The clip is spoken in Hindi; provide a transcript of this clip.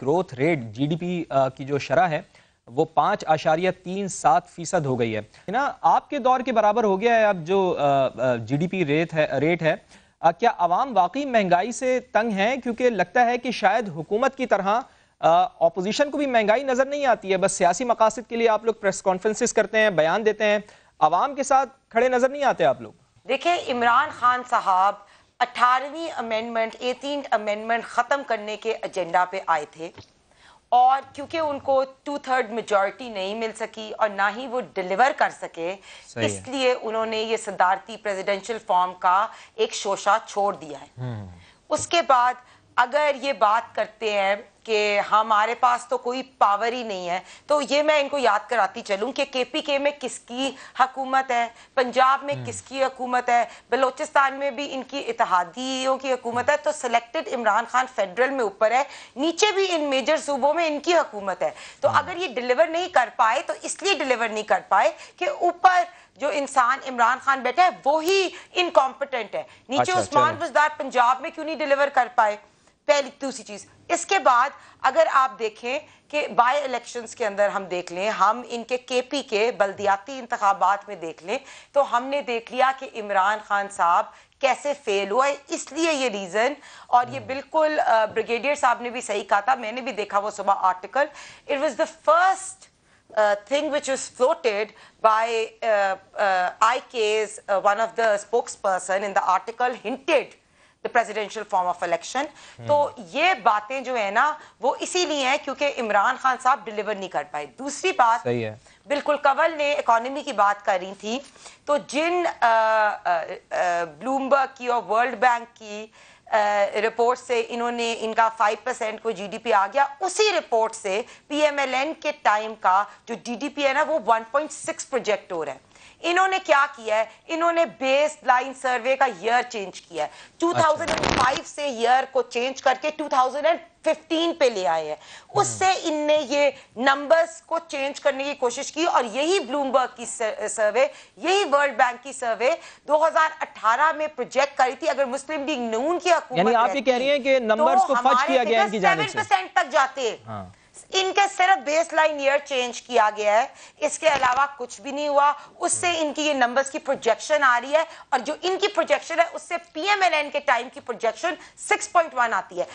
ग्रोथ रेट जीडीपी की जो शरह है वो पांच आशारिया तीन सात फीसद हो गई है ना आपके दौर के बराबर हो गया है अब जो जीडीपी uh, रेट uh, है रेट है uh, क्या आवाम वाकई महंगाई से तंग है क्योंकि लगता है कि शायद हुकूमत की तरह अपोजिशन को भी महंगाई नज़र नहीं आती है बस सियासी मकासद के लिए आप लोग प्रेस कॉन्फ्रेंसिस करते हैं बयान देते हैं आवाम के साथ खड़े नज़र नहीं आते आप लोग देखिए इमरान खान साहब अठारहवीं अमेंडमेंट एटीन अमेंडमेंट ख़त्म करने के एजेंडा पे आए थे और क्योंकि उनको टू थर्ड मेजॉरिटी नहीं मिल सकी और ना ही वो डिलीवर कर सके इसलिए उन्होंने ये सदारती प्रेसिडेंशियल फॉर्म का एक शोशा छोड़ दिया है हम्म। उसके बाद अगर ये बात करते हैं कि हमारे पास तो कोई पावर ही नहीं है तो ये मैं इनको याद कराती चलूँ कि के पी के में किसकी हकूमत है पंजाब में हम्म। किसकी हकूमत है बलोचिस्तान में भी इनकी इतिहादियों की हकूमत है तो सिलेक्टेड इमरान खान फेडरल में ऊपर है नीचे भी इन मेजर सूबों में इनकी हकूमत है तो हम्म। अगर ये डिलीवर नहीं कर पाए तो इसलिए डिलीवर नहीं कर पाए कि ऊपर जो इंसान इमरान खान बैठा है वो ही इनकॉम्पिटेंट है नीचे अच्छा, उस्मान बुजदार पंजाब में क्यों नहीं डिलीवर कर पाए पहली दूसरी चीज़ इसके बाद अगर आप देखें कि बाय इलेक्शंस के अंदर हम देख लें हम इनके के पी के बल्दियाती इंतबात में देख लें तो हमने देख लिया कि इमरान खान साहब कैसे फेल हुआ है इसलिए ये रीज़न और ये बिल्कुल ब्रिगेडियर साहब ने भी सही कहा था मैंने भी देखा वो सुबह article it was the first thing which is floated by I guess one of the spokes in the article hinted the presidential form of election तो ये बातें जो है ना वो इसीलिए है क्योंकि इमरान खान साहब डिलीवर नहीं कर पाए दूसरी बात सही है बिल्कुल कंवल ने इकोनॉमी की बात करी थी तो जिन ब्लूमबर्ग की और वर्ल्ड बैंक की रिपोर्ट से इन्होंने इनका 5 परसेंट को जीडीपी आ गया उसी रिपोर्ट से पीएमएलएन के टाइम का जो जीडीपी है ना वो 1.6 प्रोजेक्ट हो रहा है इन्होंने क्या किया है इन्होंने बेस लाइन सर्वे का ईयर चेंज किया है 2005 अच्छा। से ईयर को चेंज करके 2015 पे ले आए हैं हम्म। उससे इनने ये नंबर्स को चेंज करने की कोशिश की और यही ब्लूमबर्ग की सर्वे यही वर्ल्ड बैंक की सर्वे 2018 में प्रोजेक्ट करी थी अगर मुस्लिम लीग नून की यानी आप ये कह रही हैं कि नंबर्स तो को फच किया गया इनकी जाने से 7% तक जाते हैं हाँ। इनके सिर्फ बेस लाइन ईयर चेंज किया गया है इसके अलावा कुछ भी नहीं हुआ उससे इनकी ये नंबर्स की प्रोजेक्शन आ रही है और जो इनकी प्रोजेक्शन है उससे पीएमएलएन के टाइम की प्रोजेक्शन 6.1 आती है